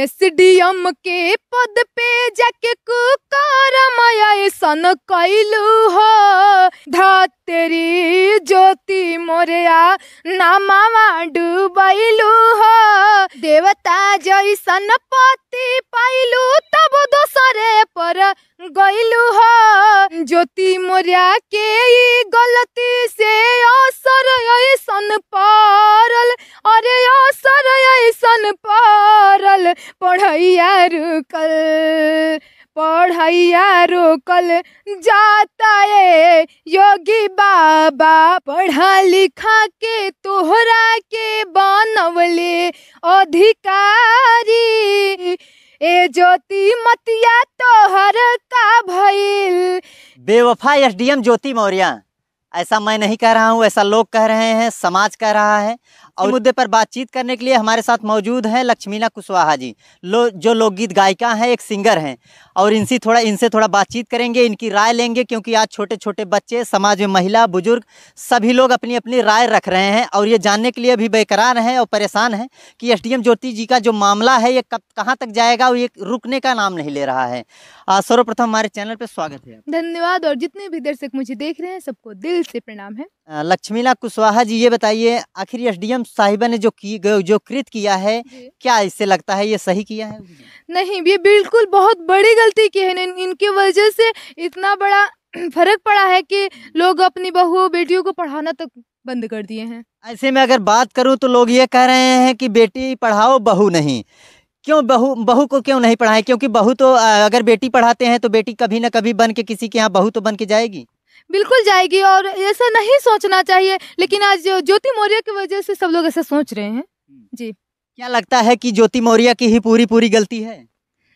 S D M के पद पे जाके कुकार माया ऐसन कैलू हो धतेरी ज्योति मोरिया नामा डूबैलू हो देवता जैसन पति पाइलू तब दोसरे पर गैलू हो ज्योति मोरिया के गलती से असर ऐसन पारल अरे असर ऐसन पारल पढ़ैया रुकल पढ़ैया रुकल जाता है योगी बाबा पढ़ा लिखा के तोहरा के बनवले अधिकारी ए ज्योति मतिया तोहर का भइल बेवफा एसडीएम ज्योति मौर्या ऐसा मैं नहीं कह रहा हूँ ऐसा लोग कह रहे हैं समाज कह रहा है और मुद्दे पर बातचीत करने के लिए हमारे साथ मौजूद हैं लक्ष्मीना कुशवाहा जी लो जो लोकगीत गायिका हैं एक सिंगर हैं और इनसे थोड़ा इनसे थोड़ा बातचीत करेंगे इनकी राय लेंगे क्योंकि आज छोटे छोटे बच्चे समाज में महिला बुजुर्ग सभी लोग अपनी अपनी राय रख रहे हैं और ये जानने के लिए भी बेकरार हैं और परेशान हैं कि एस ज्योति जी का जो मामला है ये कब कहाँ तक जाएगा और ये रुकने का नाम नहीं ले रहा है सर्वप्रथम हमारे चैनल पे स्वागत है धन्यवाद और जितने भी दर्शक मुझे देख रहे हैं सबको दिल से प्रणाम है लक्ष्मीला कुशवाहा जी ये बताइए आखिर एस डी एम साहिबा ने जो की जो कृत किया है क्या इससे लगता है ये सही किया है नहीं ये बिल्कुल बहुत बड़ी गलती की है इनके वजह से इतना बड़ा फर्क पड़ा है कि लोग अपनी बहुओं बेटियों को पढ़ाना तक बंद कर दिए हैं ऐसे में अगर बात करूं तो लोग ये कह रहे हैं कि बेटी पढ़ाओ बहू नहीं क्यों बहू बहू को क्यों नहीं पढ़ाए क्योंकि बहू तो अगर बेटी पढ़ाते हैं तो बेटी कभी ना कभी बन के किसी के यहाँ बहू तो बन के जाएगी बिल्कुल जाएगी और ऐसा नहीं सोचना चाहिए लेकिन आज ज्योति मौर्य की वजह से सब लोग ऐसा सोच रहे हैं हम्म। जी क्या लगता है कि ज्योति मौर्य की ही पूरी पूरी गलती है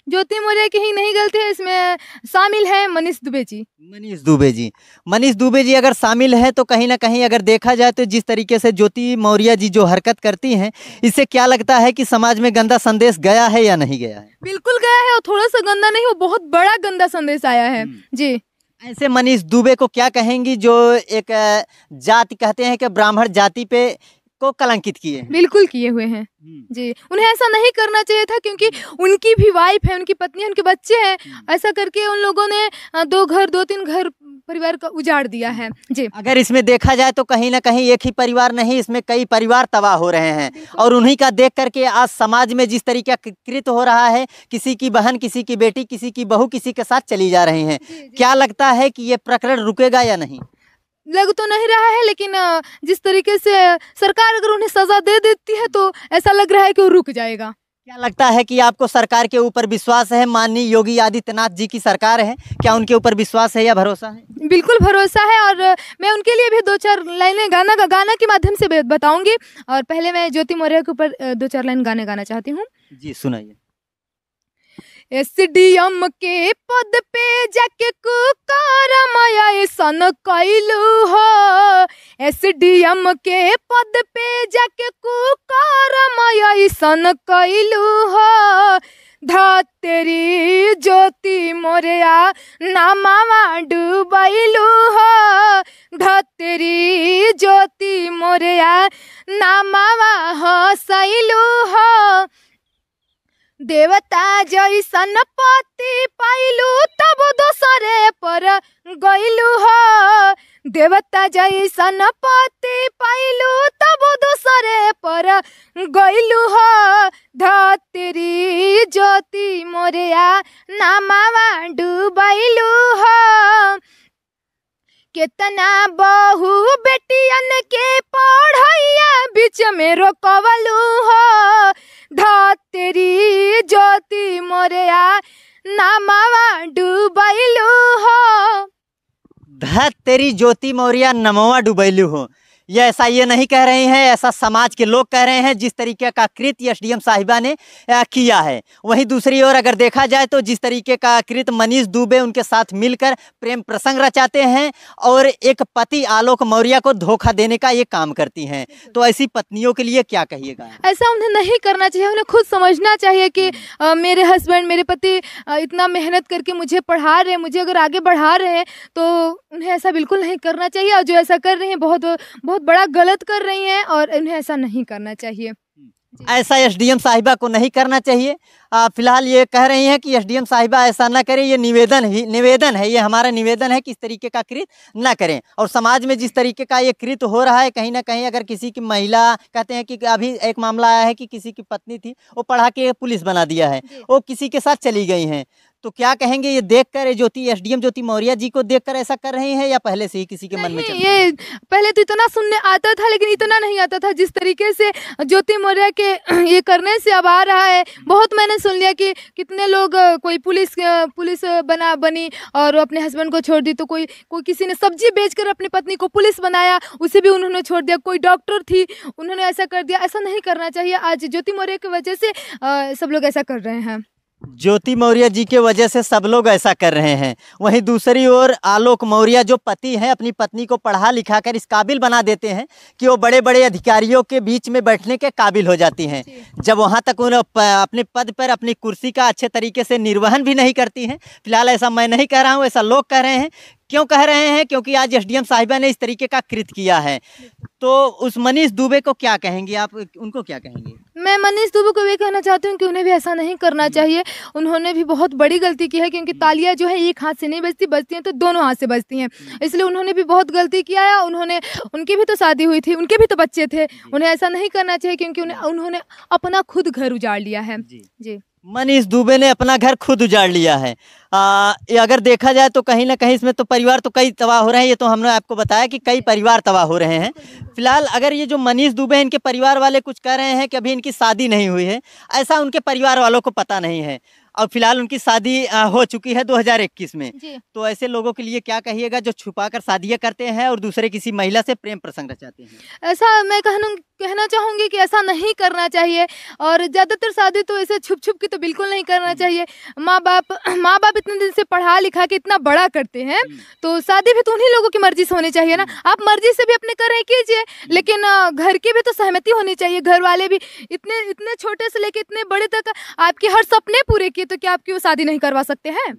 ज्योति मौर्य की ही नहीं गलती है इसमें शामिल है मनीष दुबे जी मनीष दुबे जी मनीष दुबे जी अगर शामिल है तो कहीं ना कहीं अगर देखा जाए तो जिस तरीके से ज्योति मौर्य जी जो हरकत करती हैं इससे क्या लगता है कि समाज में गंदा संदेश गया है या नहीं गया है बिल्कुल गया है और थोड़ा सा गंदा नहीं वो बहुत बड़ा गंदा संदेश आया है हम्म। जी ऐसे मनीष दुबे को क्या कहेंगी जो एक जाति कहते हैं कि ब्राह्मण जाति पे को कलंकित किए बिल्कुल किए हुए हैं हम्म। जी उन्हें ऐसा नहीं करना चाहिए था क्योंकि हम्म। उनकी भी वाइफ है उनकी पत्नी है उनके बच्चे हैं हम्म। ऐसा करके उन लोगों ने दो घर दो तीन घर परिवार का उजाड़ दिया है जी अगर इसमें देखा जाए तो कहीं ना कहीं एक ही परिवार नहीं इसमें कई परिवार तबाह हो रहे हैं और उन्हीं का देख करके आज समाज में जिस तरीके कृत हो रहा है किसी की बहन किसी की बेटी किसी की बहू किसी के साथ चली जा रही है क्या लगता है कि ये प्रकरण रुकेगा या नहीं लग तो नहीं रहा है लेकिन जिस तरीके से सरकार अगर उन्हें सजा दे देती है तो ऐसा लग रहा है कि वो रुक जाएगा क्या लगता है कि आपको सरकार के ऊपर विश्वास है माननीय योगी आदित्यनाथ जी की सरकार है क्या उनके ऊपर विश्वास है या भरोसा है बिल्कुल भरोसा है और मैं उनके लिए भी दो चार लाइनें गाना का गाना के माध्यम से बताऊंगी और पहले मैं ज्योति मौर्य के ऊपर दो चार लाइन गाने गाना चाहती हूँ जी सुनाइए एस एम के पद पे जाके कुकारा माया कैलू हो एम के पद पे जाके कुकारा माया ऐसन कैलू हो धतेरी ज्योति मोरिया नामावा डूबैलू हो धतेरी ज्योति मोरिया नामावा हसैलू हो देवता जैसन पति पाइलु तब दोसरे पर गैलू हो देवता जैसन पति पाइलु तब दोसरे पर गैलू हो धतरी ज्योति मोरिया नामा डूबैलू हो केतना बहु बेटियन के पढ़ैया बीच में रोकवलू हो तेरी ज्योति मोरिया नामावा डूबलू हो तेरी ज्योति मोरिया नमवा डूबैलू हो ये ऐसा ये नहीं कह रहे हैं ऐसा समाज के लोग कह रहे हैं जिस तरीके का कृत एस डी साहिबा ने किया है वहीं दूसरी ओर अगर देखा जाए तो जिस तरीके का कृत मनीष दुबे उनके साथ मिलकर प्रेम प्रसंग रचाते हैं और एक पति आलोक मौर्य को धोखा देने का ये काम करती हैं तो ऐसी पत्नियों के लिए क्या कहिएगा ऐसा उन्हें नहीं करना चाहिए उन्हें खुद समझना चाहिए कि आ, हम्म। मेरे हस्बैंड मेरे पति इतना मेहनत करके मुझे पढ़ा रहे हैं मुझे अगर आगे बढ़ा रहे हैं तो उन्हें ऐसा बिल्कुल नहीं करना चाहिए और जो ऐसा कर रहे हैं बहुत बहुत बड़ा गलत कर रही हैं और इन्हें ऐसा नहीं करना चाहिए हम्म। ऐसा एसडीएम साहिबा को नहीं करना चाहिए फिलहाल ये कह रही हैं कि एसडीएम साहिबा ऐसा ना करें ये निवेदन ही निवेदन है ये हमारा निवेदन है कि इस तरीके का कृत ना करें और समाज में जिस तरीके का ये कृत हो रहा है कहीं ना कहीं अगर किसी की महिला कहते हैं कि अभी एक मामला आया है कि किसी की पत्नी थी वो पढ़ा के पुलिस बना दिया है वो किसी के साथ चली गई हैं तो क्या कहेंगे ये देख कर ज्योति एसडीएम ज्योति मौर्य जी को देख कर ऐसा कर रहे हैं या पहले से ही किसी के मन में ये पहले तो इतना सुनने आता था लेकिन इतना नहीं आता था जिस तरीके से ज्योति मौर्य के ये करने से अब आ रहा है बहुत मैंने सुन लिया कि कितने लोग कोई पुलिस पुलिस बना बनी और अपने हस्बैंड को छोड़ दी तो कोई कोई किसी ने सब्जी बेच अपनी पत्नी को पुलिस बनाया उसे भी उन्होंने छोड़ दिया कोई डॉक्टर थी उन्होंने ऐसा कर दिया ऐसा नहीं करना चाहिए आज ज्योति मौर्य की वजह से सब लोग ऐसा कर रहे हैं ज्योति मौर्य जी के वजह से सब लोग ऐसा कर रहे हैं वहीं दूसरी ओर आलोक मौर्य जो पति हैं अपनी पत्नी को पढ़ा लिखा कर इस काबिल बना देते हैं कि वो बड़े बड़े अधिकारियों के बीच में बैठने के काबिल हो जाती हैं जब वहाँ तक उन अपने पद पर अपनी कुर्सी का अच्छे तरीके से निर्वहन भी नहीं करती हैं फिलहाल ऐसा मैं नहीं कह रहा हूँ ऐसा लोग कह रहे हैं क्यों कह रहे हैं क्योंकि आज एम साहिबा ने इस तरीके का कृत किया है तो उस मनीष दुबे को क्या कहेंगे आप उनको क्या कहेंगे मैं मनीष दुबे को ये कहना चाहती हूँ कि उन्हें भी ऐसा नहीं करना हम्म। चाहिए उन्होंने भी बहुत बड़ी गलती की है क्योंकि तालियाँ जो है एक हाथ से नहीं बजती बजती हैं तो दोनों हाथ से बजती हैं हम्म। इसलिए उन्होंने भी बहुत गलती किया है उन्होंने उनकी भी तो शादी हुई थी उनके भी तो बच्चे थे उन्हें ऐसा नहीं करना चाहिए क्योंकि उन्हें उन्होंने अपना खुद घर उजाड़ लिया है जी मनीष दुबे ने अपना घर खुद उजाड़ लिया है आ, अगर देखा जाए तो कहीं ना कहीं इसमें तो परिवार तो कई तबाह हो रहे हैं ये तो हमने आपको बताया कि कई परिवार तबाह हो रहे हैं फिलहाल अगर ये जो मनीष दुबे हैं इनके परिवार वाले कुछ कह रहे हैं कि अभी इनकी शादी नहीं हुई है ऐसा उनके परिवार वालों को पता नहीं है और फिलहाल उनकी शादी हो चुकी है 2021 में तो ऐसे लोगों के लिए क्या कहिएगा जो छुपा कर शादियाँ करते हैं और दूसरे किसी महिला से प्रेम प्रसंग रचाते हैं ऐसा मैं कहना कहना चाहूँगी कि ऐसा नहीं करना चाहिए और ज़्यादातर शादी तो ऐसे छुप छुप की तो बिल्कुल नहीं करना हम्म। चाहिए माँ बाप माँ बाप इतने दिन से पढ़ा लिखा के इतना बड़ा करते हैं हम्म। तो शादी भी तो उन्हीं लोगों की मर्जी से होनी चाहिए ना हम्म। आप मर्जी से भी अपने कर रहे कीजिए लेकिन घर की भी तो सहमति होनी चाहिए घर वाले भी इतने इतने छोटे से लेके इतने बड़े तक आपके हर सपने पूरे किए तो क्या आपकी वो शादी नहीं करवा सकते हैं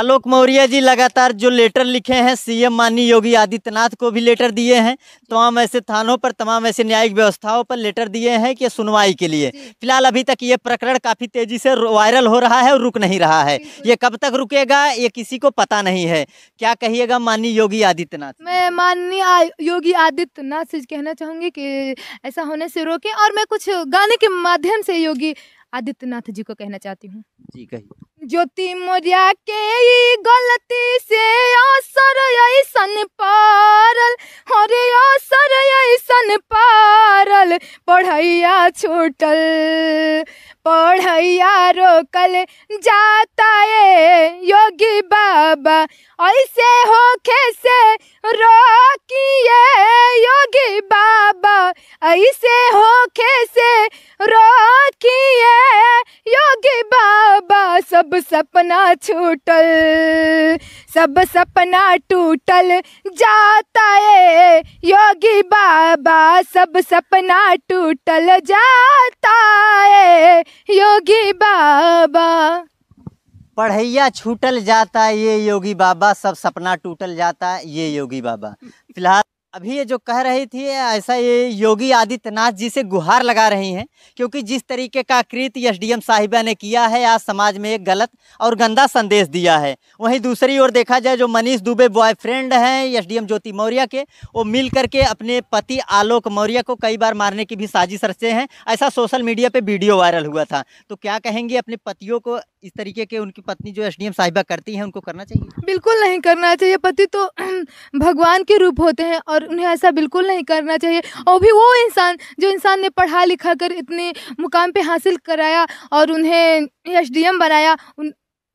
आलोक मौर्य जी लगातार जो लेटर लिखे हैं सीएम माननीय योगी आदित्यनाथ को भी लेटर दिए हैं तमाम ऐसे थानों पर तमाम ऐसे न्यायिक व्यवस्थाओं पर लेटर दिए हैं कि सुनवाई के लिए फिलहाल अभी तक ये प्रकरण काफ़ी तेज़ी से वायरल हो रहा है और रुक नहीं रहा है ये कब तक रुकेगा ये किसी को पता नहीं है क्या कहिएगा माननीय योगी आदित्यनाथ मैं माननीय योगी आदित्यनाथ से कहना चाहूँगी कि ऐसा होने से रोकें और मैं कुछ गाने के माध्यम से योगी आदित्यनाथ जी को कहना चाहती हूँ जी कही ज्योति मोरिया के गलती से असर ऐसन पारल हरे असर ऐसन पार रोकल पढ़ैया छूटल पढ़ैया रोकल जाता ए योगी बाबा ऐसे होखे से रोकिए योगी बाबा ऐसे होखे से रोकिए योगी बाबा सब सपना छूटल सब सपना टूटल जाता है योगी बाबा सब सपना टूटल जाता है योगी बाबा पढ़ैया छूटल जाता है ये योगी बाबा सब सपना टूटल जाता है ये योगी बाबा फिलहाल अभी ये जो कह रही थी ऐसा ये योगी आदित्यनाथ जी से गुहार लगा रही हैं क्योंकि जिस तरीके का कृत एस डी साहिबा ने किया है आज समाज में एक गलत और गंदा संदेश दिया है वहीं दूसरी ओर देखा जाए जो मनीष दुबे बॉयफ्रेंड हैं एस डी ज्योति मौर्य के वो मिल करके अपने पति आलोक मौर्य को कई बार मारने की भी साजिश रचे हैं ऐसा सोशल मीडिया पर वीडियो वायरल हुआ था तो क्या कहेंगे अपने पतियों को इस तरीके के उनकी पत्नी जो एस साहिबा करती हैं उनको करना चाहिए बिल्कुल नहीं करना चाहिए पति तो भगवान के रूप होते हैं और उन्हें ऐसा बिल्कुल नहीं करना चाहिए और भी वो इंसान जो इंसान ने पढ़ा लिखा कर इतने मुकाम पे हासिल कराया और उन्हें एस बनाया उन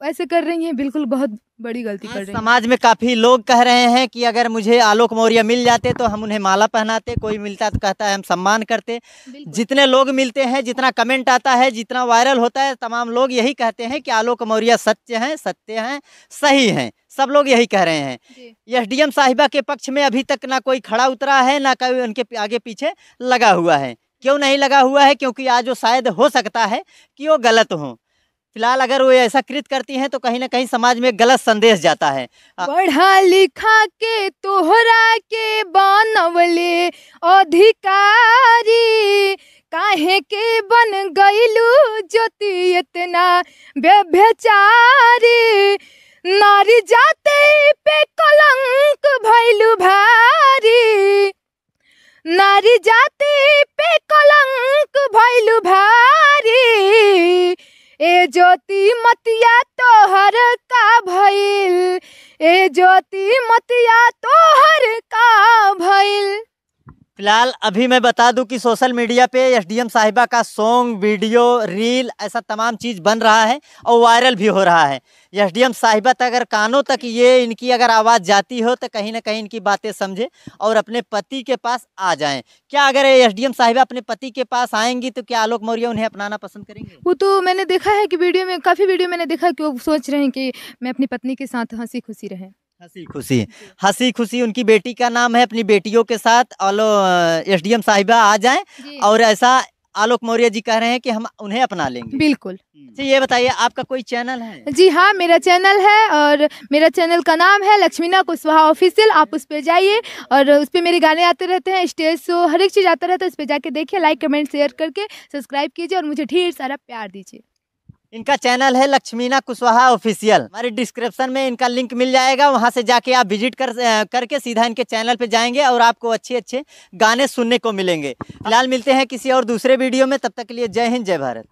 ऐसे कर रही हैं बिल्कुल बहुत बड़ी गलती हाँ, कर रहे हैं समाज में काफी लोग कह रहे हैं कि अगर मुझे आलोक मौर्य मिल जाते तो हम उन्हें माला पहनाते कोई मिलता तो कहता है हम सम्मान करते जितने लोग मिलते हैं जितना कमेंट आता है जितना वायरल होता है तमाम लोग यही कहते हैं कि आलोक मौर्य सत्य हैं सत्य हैं सही हैं सब लोग यही कह रहे हैं एस डी एम साहिबा के पक्ष में अभी तक ना कोई खड़ा उतरा है ना कोई उनके आगे पीछे लगा हुआ है क्यों नहीं लगा हुआ है क्योंकि आज वो शायद हो सकता है कि वो गलत हों फिलहाल अगर वो ऐसा कृत करती हैं तो कहीं ना कहीं समाज में गलत संदेश जाता है पढ़ा लिखा के तोहरा के बनवले अधिकारी काहे के बन गईलू ज्योति इतना बेभ्यचारी नारी जाते पे कलंक भैलू भारी नारी जाते फिलहाल अभी मैं बता दूं कि सोशल मीडिया पे एसडीएम साहिबा का सॉन्ग वीडियो रील ऐसा तमाम चीज़ बन रहा है और वायरल भी हो रहा है एसडीएम साहिबा तक अगर कानों तक ये इनकी अगर आवाज़ जाती हो तो कहीं ना कहीं इनकी बातें समझे और अपने पति के पास आ जाएं क्या अगर एस एम साहिबा अपने पति के पास आएंगी तो क्या आलोक मौर्य उन्हें अपनाना पसंद करेंगे वो तो मैंने देखा है कि वीडियो में काफ़ी वीडियो मैंने देखा कि वो सोच रहे हैं कि मैं अपनी पत्नी के साथ हंसी खुशी रहें हंसी खुशी हंसी खुशी उनकी बेटी का नाम है अपनी बेटियों के साथ आलो एस डी एम साहिबा आ जाए और ऐसा आलोक मौर्य जी कह रहे हैं कि हम उन्हें अपना लेंगे बिल्कुल हम्म। अच्छा ये बताइए आपका कोई चैनल है जी हाँ मेरा चैनल है और मेरा चैनल का नाम है लक्ष्मीना कुशवाहा ऑफिशियल आप उस पर जाइए और उस पर मेरे गाने आते रहते हैं स्टेज शो हर एक चीज़ आता रहता है उस पर जाके देखिए लाइक कमेंट शेयर करके सब्सक्राइब कीजिए और मुझे ढेर सारा प्यार दीजिए इनका चैनल है लक्ष्मीना कुशवाहा ऑफिशियल हमारे डिस्क्रिप्शन में इनका लिंक मिल जाएगा वहाँ से जाके आप विजिट कर करके सीधा इनके चैनल पे जाएंगे और आपको अच्छे अच्छे गाने सुनने को मिलेंगे फिलहाल मिलते हैं किसी और दूसरे वीडियो में तब तक के लिए जय हिंद जय भारत